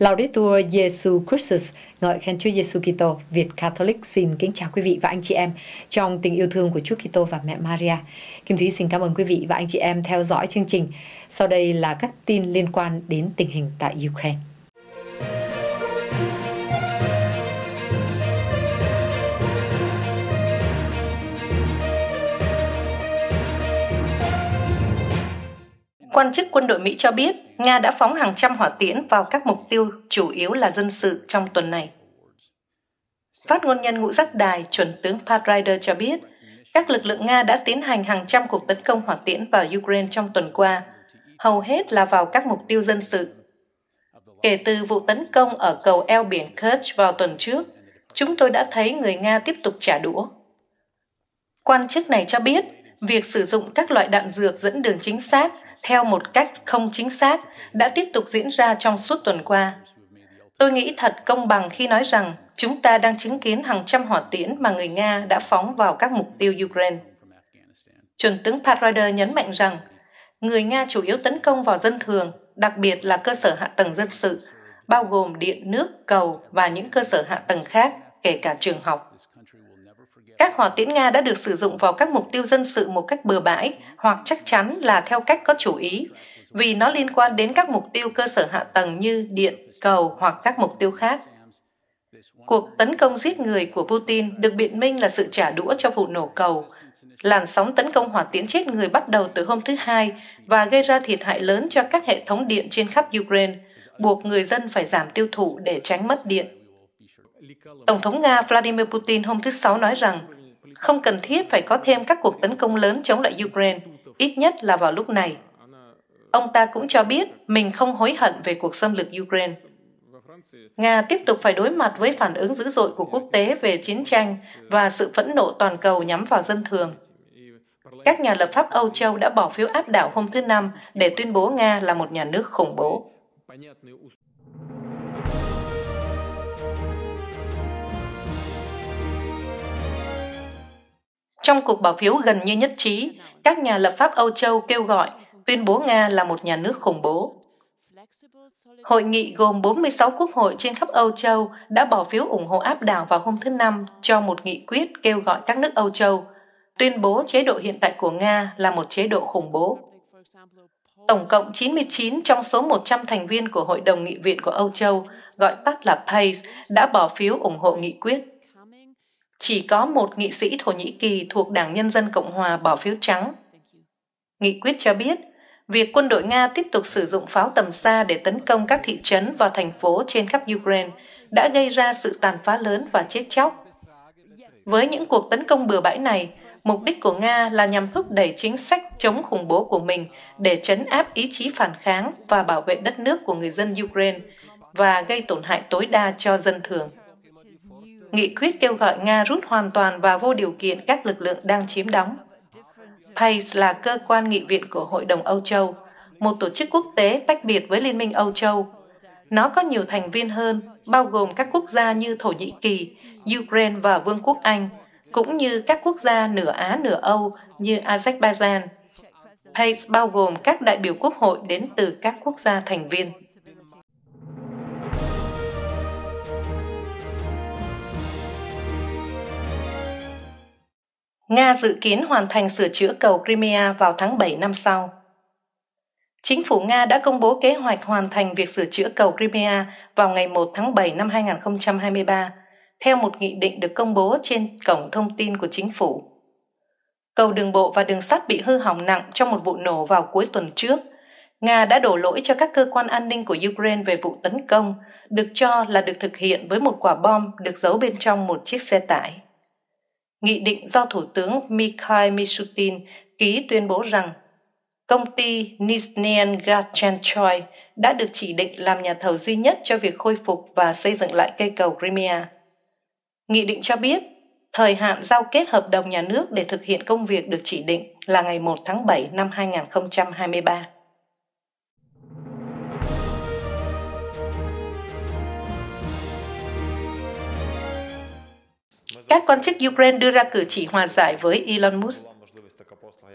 Laudetur Jesu Christus, ngợi khen Chúa Giêsu Kitô. Việt Catholic xin kính chào quý vị và anh chị em trong tình yêu thương của Chúa Kitô và mẹ Maria. Kim Thúy xin cảm ơn quý vị và anh chị em theo dõi chương trình. Sau đây là các tin liên quan đến tình hình tại Ukraine. quan chức quân đội Mỹ cho biết Nga đã phóng hàng trăm hỏa tiễn vào các mục tiêu chủ yếu là dân sự trong tuần này. Phát ngôn nhân ngũ giác đài chuẩn tướng Pat Ryder cho biết các lực lượng Nga đã tiến hành hàng trăm cuộc tấn công hỏa tiễn vào Ukraine trong tuần qua, hầu hết là vào các mục tiêu dân sự. Kể từ vụ tấn công ở cầu eo biển Kerch vào tuần trước, chúng tôi đã thấy người Nga tiếp tục trả đũa. Quan chức này cho biết, việc sử dụng các loại đạn dược dẫn đường chính xác theo một cách không chính xác đã tiếp tục diễn ra trong suốt tuần qua. Tôi nghĩ thật công bằng khi nói rằng chúng ta đang chứng kiến hàng trăm hỏa tiễn mà người Nga đã phóng vào các mục tiêu Ukraine. Chuẩn tướng Pat Ryder nhấn mạnh rằng người Nga chủ yếu tấn công vào dân thường, đặc biệt là cơ sở hạ tầng dân sự, bao gồm điện, nước, cầu và những cơ sở hạ tầng khác, kể cả trường học. Các hỏa tiễn Nga đã được sử dụng vào các mục tiêu dân sự một cách bừa bãi hoặc chắc chắn là theo cách có chủ ý, vì nó liên quan đến các mục tiêu cơ sở hạ tầng như điện, cầu hoặc các mục tiêu khác. Cuộc tấn công giết người của Putin được biện minh là sự trả đũa cho vụ nổ cầu. Làn sóng tấn công hỏa tiễn chết người bắt đầu từ hôm thứ Hai và gây ra thiệt hại lớn cho các hệ thống điện trên khắp Ukraine, buộc người dân phải giảm tiêu thụ để tránh mất điện. Tổng thống Nga Vladimir Putin hôm thứ Sáu nói rằng không cần thiết phải có thêm các cuộc tấn công lớn chống lại Ukraine, ít nhất là vào lúc này. Ông ta cũng cho biết mình không hối hận về cuộc xâm lược Ukraine. Nga tiếp tục phải đối mặt với phản ứng dữ dội của quốc tế về chiến tranh và sự phẫn nộ toàn cầu nhắm vào dân thường. Các nhà lập pháp Âu Châu đã bỏ phiếu áp đảo hôm thứ Năm để tuyên bố Nga là một nhà nước khủng bố. Trong cuộc bỏ phiếu gần như nhất trí, các nhà lập pháp Âu Châu kêu gọi tuyên bố Nga là một nhà nước khủng bố. Hội nghị gồm 46 quốc hội trên khắp Âu Châu đã bỏ phiếu ủng hộ áp đảo vào hôm thứ Năm cho một nghị quyết kêu gọi các nước Âu Châu tuyên bố chế độ hiện tại của Nga là một chế độ khủng bố. Tổng cộng 99 trong số 100 thành viên của Hội đồng Nghị viện của Âu Châu, gọi tắt là PACE, đã bỏ phiếu ủng hộ nghị quyết chỉ có một nghị sĩ Thổ Nhĩ Kỳ thuộc Đảng Nhân dân Cộng hòa bỏ phiếu trắng. Nghị quyết cho biết, việc quân đội Nga tiếp tục sử dụng pháo tầm xa để tấn công các thị trấn và thành phố trên khắp Ukraine đã gây ra sự tàn phá lớn và chết chóc. Với những cuộc tấn công bừa bãi này, mục đích của Nga là nhằm thúc đẩy chính sách chống khủng bố của mình để chấn áp ý chí phản kháng và bảo vệ đất nước của người dân Ukraine và gây tổn hại tối đa cho dân thường nghị quyết kêu gọi Nga rút hoàn toàn và vô điều kiện các lực lượng đang chiếm đóng. PACE là cơ quan nghị viện của Hội đồng Âu Châu, một tổ chức quốc tế tách biệt với Liên minh Âu Châu. Nó có nhiều thành viên hơn, bao gồm các quốc gia như Thổ Nhĩ Kỳ, Ukraine và Vương quốc Anh, cũng như các quốc gia nửa Á nửa Âu như Azerbaijan. PACE bao gồm các đại biểu quốc hội đến từ các quốc gia thành viên. Nga dự kiến hoàn thành sửa chữa cầu Crimea vào tháng 7 năm sau. Chính phủ Nga đã công bố kế hoạch hoàn thành việc sửa chữa cầu Crimea vào ngày 1 tháng 7 năm 2023, theo một nghị định được công bố trên cổng thông tin của chính phủ. Cầu đường bộ và đường sắt bị hư hỏng nặng trong một vụ nổ vào cuối tuần trước. Nga đã đổ lỗi cho các cơ quan an ninh của Ukraine về vụ tấn công, được cho là được thực hiện với một quả bom được giấu bên trong một chiếc xe tải nghị định do Thủ tướng Mikhail Mishutin ký tuyên bố rằng công ty Nizhnian Gachenchoi đã được chỉ định làm nhà thầu duy nhất cho việc khôi phục và xây dựng lại cây cầu Crimea. Nghị định cho biết, thời hạn giao kết hợp đồng nhà nước để thực hiện công việc được chỉ định là ngày 1 tháng 7 năm 2023. Các quan chức Ukraine đưa ra cử chỉ hòa giải với Elon Musk.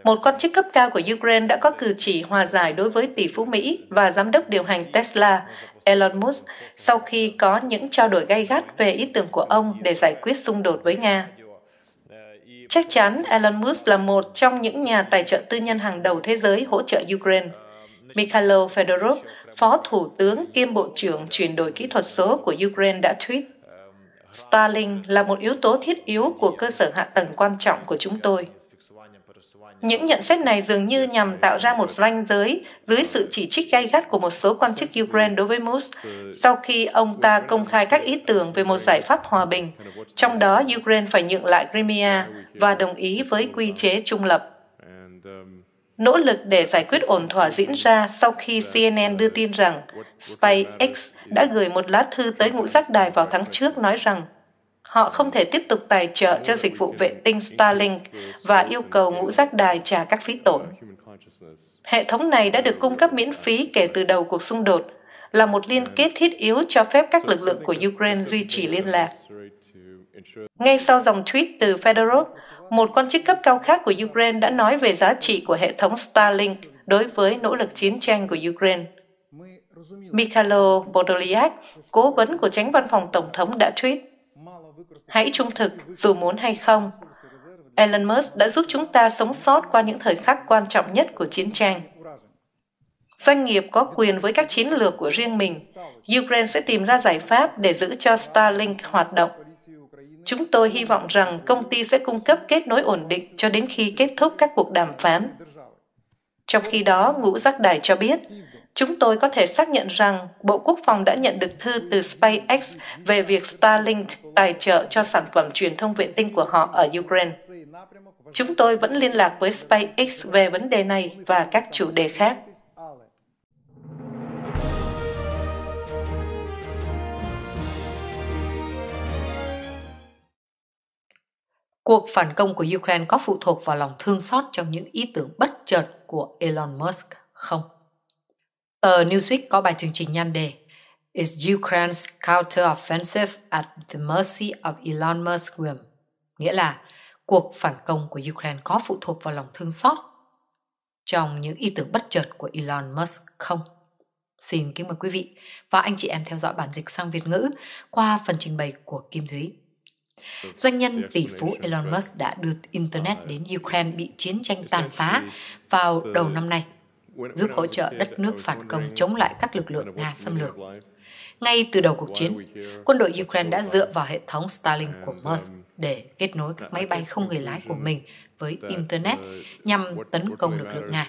Một quan chức cấp cao của Ukraine đã có cử chỉ hòa giải đối với tỷ phú Mỹ và giám đốc điều hành Tesla, Elon Musk, sau khi có những trao đổi gay gắt về ý tưởng của ông để giải quyết xung đột với Nga. Chắc chắn Elon Musk là một trong những nhà tài trợ tư nhân hàng đầu thế giới hỗ trợ Ukraine. Mikhailo Fedorov, Phó Thủ tướng kiêm Bộ trưởng chuyển đổi kỹ thuật số của Ukraine đã tweet Starlink là một yếu tố thiết yếu của cơ sở hạ tầng quan trọng của chúng tôi. Những nhận xét này dường như nhằm tạo ra một ranh giới dưới sự chỉ trích gay gắt của một số quan chức Ukraine đối với Musk sau khi ông ta công khai các ý tưởng về một giải pháp hòa bình, trong đó Ukraine phải nhượng lại Crimea và đồng ý với quy chế trung lập. Nỗ lực để giải quyết ổn thỏa diễn ra sau khi CNN đưa tin rằng SpaceX đã gửi một lá thư tới ngũ giác đài vào tháng trước nói rằng họ không thể tiếp tục tài trợ cho dịch vụ vệ tinh Starlink và yêu cầu ngũ giác đài trả các phí tổn. Hệ thống này đã được cung cấp miễn phí kể từ đầu cuộc xung đột, là một liên kết thiết yếu cho phép các lực lượng của Ukraine duy trì liên lạc. Ngay sau dòng tweet từ Fedorov, một quan chức cấp cao khác của Ukraine đã nói về giá trị của hệ thống Starlink đối với nỗ lực chiến tranh của Ukraine. Mikhailo Podolyak, cố vấn của tránh văn phòng Tổng thống đã tweet, Hãy trung thực, dù muốn hay không. Elon Musk đã giúp chúng ta sống sót qua những thời khắc quan trọng nhất của chiến tranh. Doanh nghiệp có quyền với các chiến lược của riêng mình. Ukraine sẽ tìm ra giải pháp để giữ cho Starlink hoạt động Chúng tôi hy vọng rằng công ty sẽ cung cấp kết nối ổn định cho đến khi kết thúc các cuộc đàm phán. Trong khi đó, ngũ giác đài cho biết, chúng tôi có thể xác nhận rằng Bộ Quốc phòng đã nhận được thư từ SpaceX về việc Starlink tài trợ cho sản phẩm truyền thông vệ tinh của họ ở Ukraine. Chúng tôi vẫn liên lạc với SpaceX về vấn đề này và các chủ đề khác. Cuộc phản công của Ukraine có phụ thuộc vào lòng thương xót trong những ý tưởng bất chợt của Elon Musk không? Tờ Newsweek có bài chương trình nhan đề Is Ukraine's counteroffensive at the mercy of Elon Musk whim? Nghĩa là cuộc phản công của Ukraine có phụ thuộc vào lòng thương xót trong những ý tưởng bất chợt của Elon Musk không? Xin kính mời quý vị và anh chị em theo dõi bản dịch sang Việt ngữ qua phần trình bày của Kim Thúy. Doanh nhân tỷ phú Elon Musk đã đưa Internet đến Ukraine bị chiến tranh tàn phá vào đầu năm nay, giúp hỗ trợ đất nước phản công chống lại các lực lượng Nga xâm lược. Ngay từ đầu cuộc chiến, quân đội Ukraine đã dựa vào hệ thống Starlink của um, Musk để kết nối các máy bay không người lái của mình với Internet uh, nhằm tấn công lực lượng Nga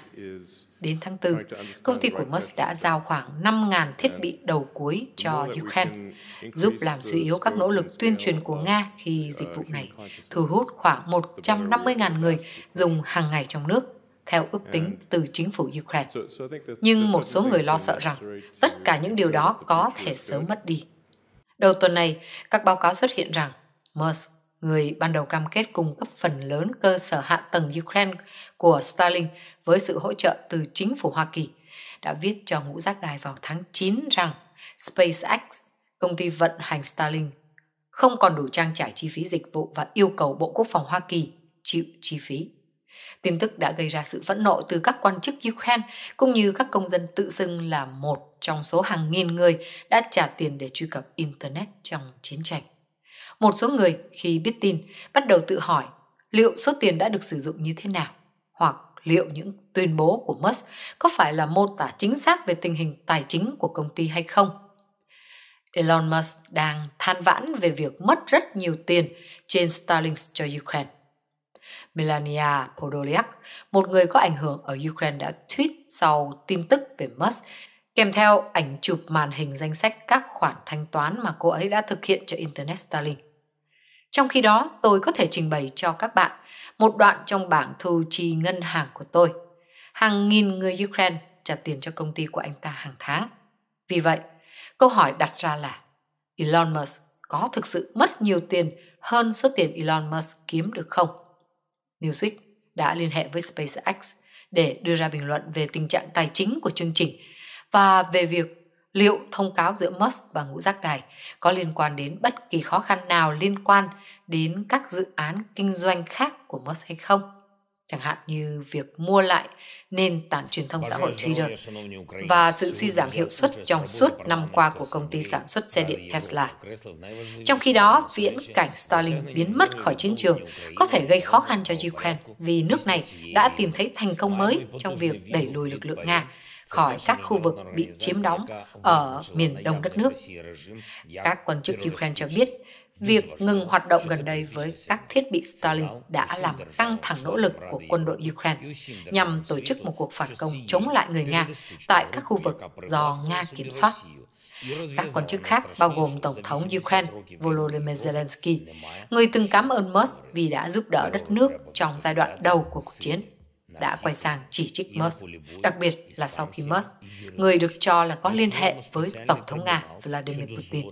đến tháng 4, công ty của Musk đã giao khoảng 5.000 thiết bị đầu cuối cho Ukraine, giúp làm suy yếu các nỗ lực tuyên truyền của Nga khi uh, dịch vụ này thu hút khoảng 150.000 người dùng hàng ngày trong nước theo ước tính từ chính phủ Ukraine. Nhưng một số người lo sợ rằng tất cả những điều đó có thể sớm mất đi. Đầu tuần này, các báo cáo xuất hiện rằng Musk, người ban đầu cam kết cung cấp phần lớn cơ sở hạ tầng Ukraine của Starlink với sự hỗ trợ từ chính phủ Hoa Kỳ đã viết cho ngũ giác đài vào tháng 9 rằng SpaceX, công ty vận hành Starlink, không còn đủ trang trải chi phí dịch vụ và yêu cầu Bộ Quốc phòng Hoa Kỳ chịu chi phí. Tin tức đã gây ra sự phẫn nộ từ các quan chức Ukraine cũng như các công dân tự xưng là một trong số hàng nghìn người đã trả tiền để truy cập Internet trong chiến tranh. Một số người khi biết tin bắt đầu tự hỏi liệu số tiền đã được sử dụng như thế nào hoặc liệu những tuyên bố của Musk có phải là mô tả chính xác về tình hình tài chính của công ty hay không. Elon Musk đang than vãn về việc mất rất nhiều tiền trên Starlink cho Ukraine. Melania Podolyak, một người có ảnh hưởng ở Ukraine đã tweet sau tin tức về Musk, kèm theo ảnh chụp màn hình danh sách các khoản thanh toán mà cô ấy đã thực hiện cho Internet Starlink. Trong khi đó, tôi có thể trình bày cho các bạn một đoạn trong bảng thu chi ngân hàng của tôi. Hàng nghìn người Ukraine trả tiền cho công ty của anh ta hàng tháng. Vì vậy, câu hỏi đặt ra là Elon Musk có thực sự mất nhiều tiền hơn số tiền Elon Musk kiếm được không? Newsweek đã liên hệ với SpaceX để đưa ra bình luận về tình trạng tài chính của chương trình và về việc liệu thông cáo giữa Musk và ngũ giác đài có liên quan đến bất kỳ khó khăn nào liên quan đến các dự án kinh doanh khác của Musk hay không. Chẳng hạn như việc mua lại nền tảng truyền thông xã hội Twitter và sự suy giảm hiệu suất trong suốt năm qua của công ty sản xuất xe điện Tesla. Trong khi đó, viễn cảnh Stalin biến mất khỏi chiến trường có thể gây khó khăn cho Ukraine vì nước này đã tìm thấy thành công mới trong việc đẩy lùi lực lượng Nga khỏi các khu vực bị chiếm đóng ở miền đông đất nước. Các quan chức Ukraine cho biết, việc ngừng hoạt động gần đây với các thiết bị Starlink đã làm căng thẳng nỗ lực của quân đội Ukraine nhằm tổ chức một cuộc phản công chống lại người Nga tại các khu vực do Nga kiểm soát. Các quan chức khác bao gồm Tổng thống Ukraine Volodymyr Zelensky, người từng cảm ơn Musk vì đã giúp đỡ đất nước trong giai đoạn đầu của cuộc chiến đã quay sang chỉ trích Musk, đặc biệt là sau khi Musk, người được cho là có liên hệ với Tổng thống Nga Vladimir Putin,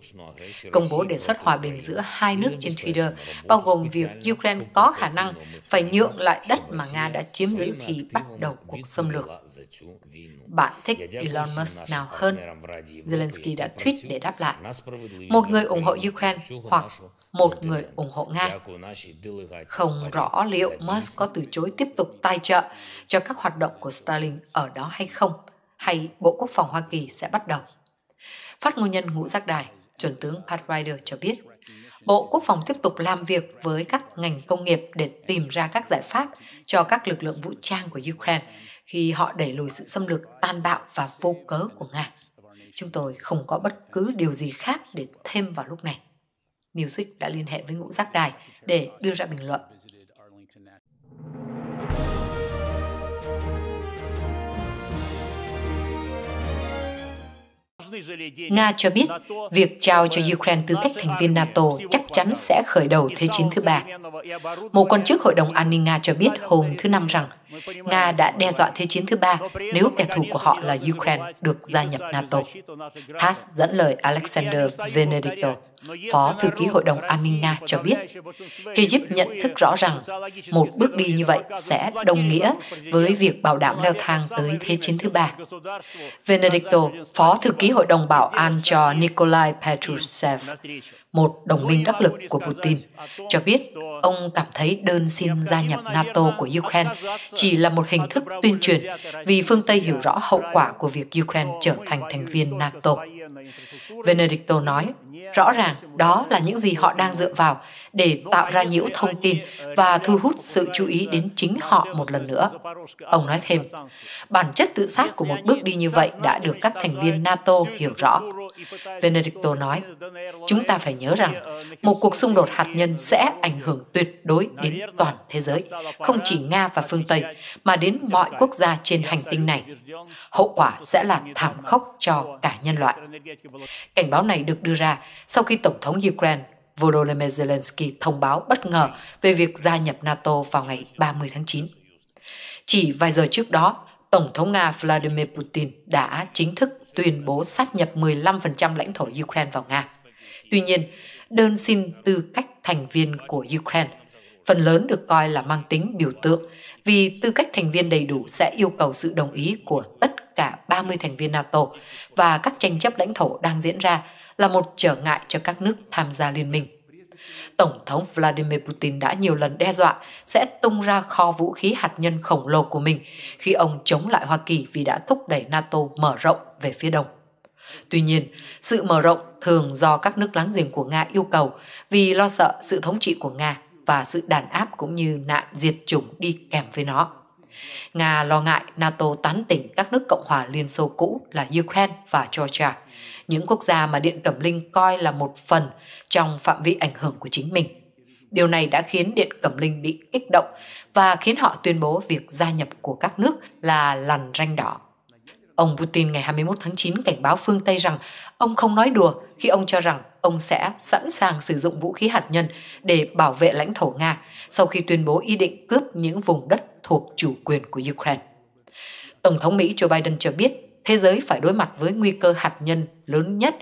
công bố đề xuất hòa bình giữa hai nước trên Twitter, bao gồm việc Ukraine có khả năng phải nhượng lại đất mà Nga đã chiếm giữ khi bắt đầu cuộc xâm lược. Bạn thích Elon Musk nào hơn? Zelensky đã tweet để đáp lại. Một người ủng hộ Ukraine hoặc một người ủng hộ Nga. Không rõ liệu Musk có từ chối tiếp tục tài trợ cho các hoạt động của Stalin ở đó hay không, hay Bộ Quốc phòng Hoa Kỳ sẽ bắt đầu. Phát ngôn nhân ngũ giác đài, chuẩn tướng Pat Ryder cho biết, Bộ Quốc phòng tiếp tục làm việc với các ngành công nghiệp để tìm ra các giải pháp cho các lực lượng vũ trang của Ukraine khi họ đẩy lùi sự xâm lược tàn bạo và vô cớ của Nga. Chúng tôi không có bất cứ điều gì khác để thêm vào lúc này. Newsweek đã liên hệ với ngũ giác đài để đưa ra bình luận. Nga cho biết việc trao cho Ukraine tư cách thành viên NATO chắc chắn sẽ khởi đầu Thế chiến thứ ba. Một quan chức Hội đồng An ninh Nga cho biết hôm thứ Năm rằng Nga đã đe dọa thế chiến thứ ba nếu kẻ thù của họ là Ukraine được gia nhập NATO. TASS dẫn lời Alexander Venedicto, Phó Thư ký Hội đồng An ninh Nga cho biết, Kyiv nhận thức rõ rằng một bước đi như vậy sẽ đồng nghĩa với việc bảo đảm leo thang tới Thế chiến thứ ba. Venedicto, Phó Thư ký Hội đồng Bảo an cho Nikolai Petrushev, một đồng minh đắc lực của Putin, cho biết ông cảm thấy đơn xin gia nhập NATO của Ukraine chỉ là một hình thức tuyên truyền vì phương Tây hiểu rõ hậu quả của việc Ukraine trở thành thành viên NATO. Benedicto nói, rõ ràng đó là những gì họ đang dựa vào để tạo ra nhiễu thông tin và thu hút sự chú ý đến chính họ một lần nữa. Ông nói thêm, bản chất tự sát của một bước đi như vậy đã được các thành viên NATO hiểu rõ. Benedicto nói, chúng ta phải nhớ rằng một cuộc xung đột hạt nhân sẽ ảnh hưởng tuyệt đối đến toàn thế giới, không chỉ Nga và phương Tây, mà đến mọi quốc gia trên hành tinh này. Hậu quả sẽ là thảm khốc cho cả nhân loại. Cảnh báo này được đưa ra sau khi Tổng thống Ukraine Volodymyr Zelensky thông báo bất ngờ về việc gia nhập NATO vào ngày 30 tháng 9. Chỉ vài giờ trước đó, Tổng thống Nga Vladimir Putin đã chính thức tuyên bố sát nhập 15% lãnh thổ Ukraine vào Nga. Tuy nhiên, đơn xin tư cách thành viên của Ukraine phần lớn được coi là mang tính biểu tượng vì tư cách thành viên đầy đủ sẽ yêu cầu sự đồng ý của tất cả 30 thành viên NATO và các tranh chấp lãnh thổ đang diễn ra là một trở ngại cho các nước tham gia liên minh. Tổng thống Vladimir Putin đã nhiều lần đe dọa sẽ tung ra kho vũ khí hạt nhân khổng lồ của mình khi ông chống lại Hoa Kỳ vì đã thúc đẩy NATO mở rộng về phía đông. Tuy nhiên, sự mở rộng thường do các nước láng giềng của Nga yêu cầu vì lo sợ sự thống trị của Nga và sự đàn áp cũng như nạn diệt chủng đi kèm với nó. Nga lo ngại NATO tán tỉnh các nước Cộng hòa Liên Xô cũ là Ukraine và Georgia – những quốc gia mà Điện Cẩm Linh coi là một phần trong phạm vi ảnh hưởng của chính mình. Điều này đã khiến Điện Cẩm Linh bị kích động và khiến họ tuyên bố việc gia nhập của các nước là lằn ranh đỏ. Ông Putin ngày 21 tháng 9 cảnh báo phương Tây rằng ông không nói đùa khi ông cho rằng ông sẽ sẵn sàng sử dụng vũ khí hạt nhân để bảo vệ lãnh thổ Nga sau khi tuyên bố ý định cướp những vùng đất thuộc chủ quyền của Ukraine. Tổng thống Mỹ Joe Biden cho biết thế giới phải đối mặt với nguy cơ hạt nhân lớn nhất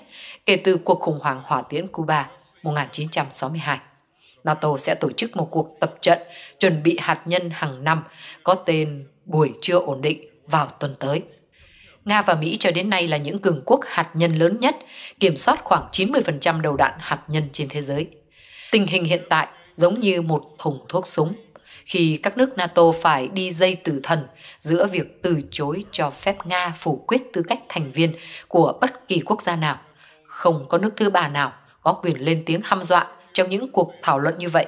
kể từ cuộc khủng hoảng hỏa tiễn Cuba 1962. NATO sẽ tổ chức một cuộc tập trận chuẩn bị hạt nhân hàng năm có tên Buổi trưa ổn định vào tuần tới. Nga và Mỹ cho đến nay là những cường quốc hạt nhân lớn nhất, kiểm soát khoảng 90% đầu đạn hạt nhân trên thế giới. Tình hình hiện tại giống như một thùng thuốc súng khi các nước NATO phải đi dây tử thần giữa việc từ chối cho phép Nga phủ quyết tư cách thành viên của bất kỳ quốc gia nào. Không có nước thứ ba nào có quyền lên tiếng hăm dọa trong những cuộc thảo luận như vậy,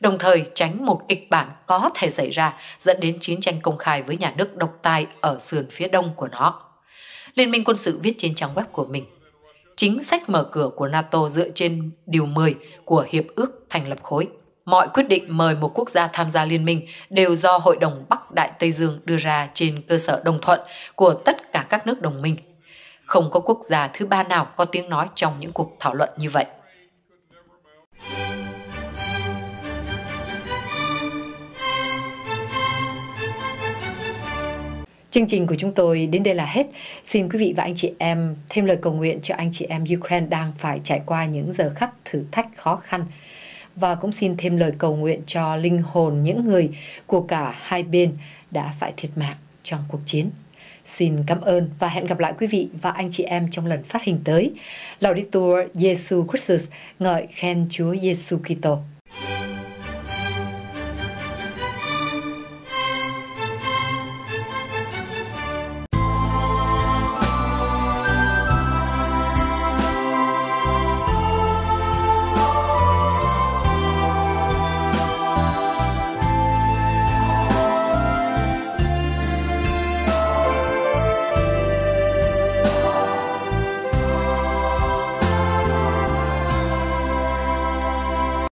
đồng thời tránh một kịch bản có thể xảy ra dẫn đến chiến tranh công khai với nhà nước độc tài ở sườn phía đông của nó. Liên minh quân sự viết trên trang web của mình chính sách mở cửa của NATO dựa trên điều 10 của Hiệp ước thành lập khối mọi quyết định mời một quốc gia tham gia liên minh đều do Hội đồng Bắc Đại Tây Dương đưa ra trên cơ sở đồng thuận của tất cả các nước đồng minh. Không có quốc gia thứ ba nào có tiếng nói trong những cuộc thảo luận như vậy. Chương trình của chúng tôi đến đây là hết. Xin quý vị và anh chị em thêm lời cầu nguyện cho anh chị em Ukraine đang phải trải qua những giờ khắc thử thách khó khăn và cũng xin thêm lời cầu nguyện cho linh hồn những người của cả hai bên đã phải thiệt mạng trong cuộc chiến. Xin cảm ơn và hẹn gặp lại quý vị và anh chị em trong lần phát hình tới. Laudetur Jesus Christus ngợi khen Chúa Giêsu Kitô.